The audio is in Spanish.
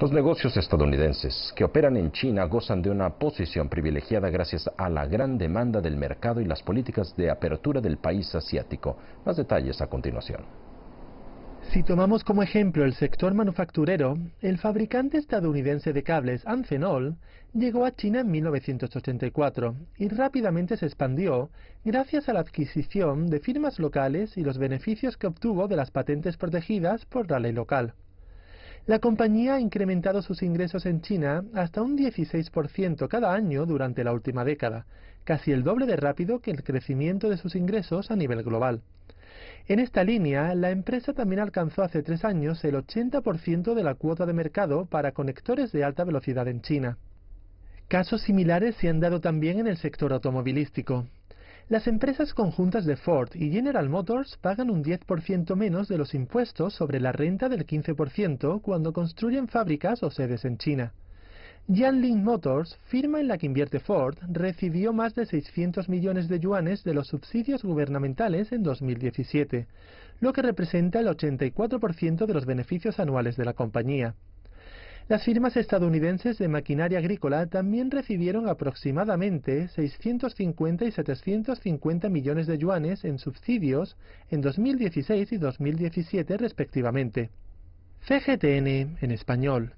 Los negocios estadounidenses que operan en China gozan de una posición privilegiada gracias a la gran demanda del mercado y las políticas de apertura del país asiático. Más detalles a continuación. Si tomamos como ejemplo el sector manufacturero, el fabricante estadounidense de cables Amphenol llegó a China en 1984 y rápidamente se expandió gracias a la adquisición de firmas locales y los beneficios que obtuvo de las patentes protegidas por la ley local. La compañía ha incrementado sus ingresos en China hasta un 16% cada año durante la última década, casi el doble de rápido que el crecimiento de sus ingresos a nivel global. En esta línea, la empresa también alcanzó hace tres años el 80% de la cuota de mercado para conectores de alta velocidad en China. Casos similares se han dado también en el sector automovilístico. Las empresas conjuntas de Ford y General Motors pagan un 10% menos de los impuestos sobre la renta del 15% cuando construyen fábricas o sedes en China. Yanlin Motors, firma en la que invierte Ford, recibió más de 600 millones de yuanes de los subsidios gubernamentales en 2017, lo que representa el 84% de los beneficios anuales de la compañía. Las firmas estadounidenses de maquinaria agrícola también recibieron aproximadamente 650 y 750 millones de yuanes en subsidios en 2016 y 2017 respectivamente. CGTN en español.